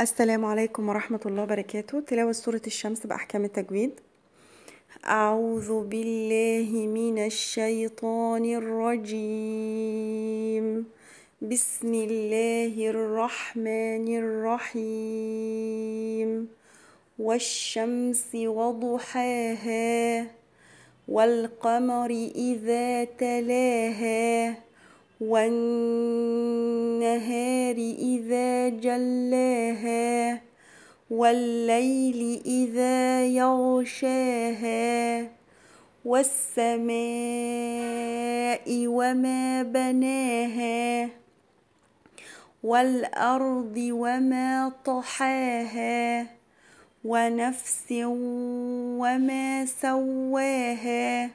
السلام عليكم ورحمة الله وبركاته تلاوة سورة الشمس بأحكام التجويد أعوذ بالله من الشيطان الرجيم بسم الله الرحمن الرحيم والشمس وضحاها والقمر إذا تلاها والنجم والنهار إذا جلاها والليل إذا يغشاها والسماء وما بناها والأرض وما طحاها ونفس وما سواها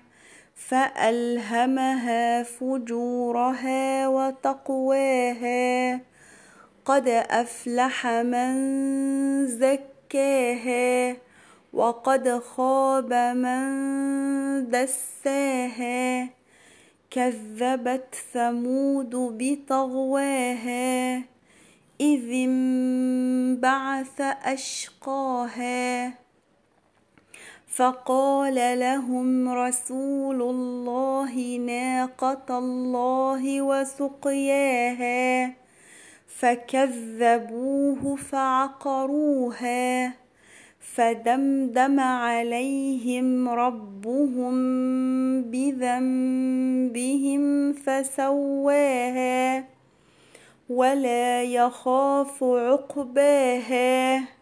فألهمها فجورها وتقواها قد أفلح من زكاها وقد خاب من دساها كذبت ثمود بطغواها إذ انبعث أشقاها فقال لهم رسول الله ناقة الله وسقياها فكذبوه فعقروها فدمدم عليهم ربهم بذنبهم فسواها ولا يخاف عقباها